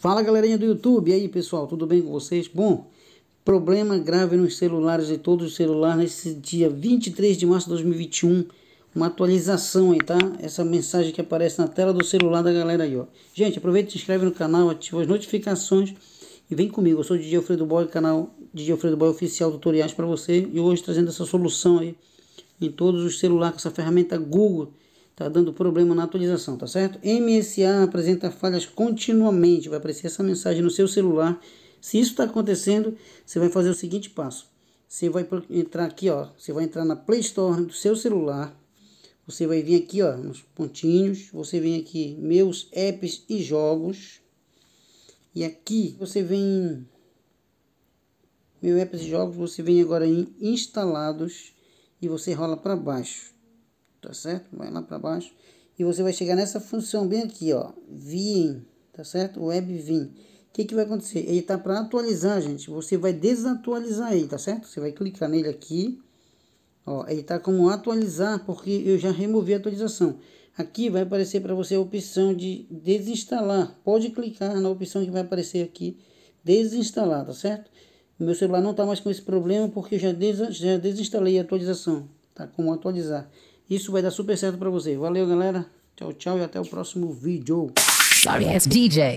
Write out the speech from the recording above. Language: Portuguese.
Fala galerinha do YouTube, e aí pessoal, tudo bem com vocês? Bom, problema grave nos celulares de todos os celulares nesse dia 23 de março de 2021. Uma atualização aí, tá? Essa mensagem que aparece na tela do celular da galera aí, ó. Gente, aproveita, se inscreve no canal, ativa as notificações e vem comigo. Eu sou o DJ Alfredo Boy, canal DJ Alfredo Boy Oficial Tutoriais para você e hoje trazendo essa solução aí em todos os celulares com essa ferramenta Google Tá dando problema na atualização, tá certo? MSA apresenta falhas continuamente. Vai aparecer essa mensagem no seu celular. Se isso está acontecendo, você vai fazer o seguinte passo. Você vai entrar aqui, ó. Você vai entrar na Play Store do seu celular. Você vai vir aqui, ó, nos pontinhos. Você vem aqui, meus apps e jogos. E aqui você vem meu apps e jogos, você vem agora em instalados e você rola para baixo tá certo? Vai lá para baixo e você vai chegar nessa função bem aqui, ó, vim, tá certo? Web vim. O que, que vai acontecer? Ele tá para atualizar, gente. Você vai desatualizar ele, tá certo? Você vai clicar nele aqui, ó, ele tá como atualizar, porque eu já removi a atualização. Aqui vai aparecer para você a opção de desinstalar. Pode clicar na opção que vai aparecer aqui, desinstalar, tá certo? Meu celular não tá mais com esse problema porque eu já, des já desinstalei a atualização, tá? Como atualizar. Isso vai dar super certo para você. Valeu, galera. Tchau, tchau e até o próximo vídeo. Sorry, DJ.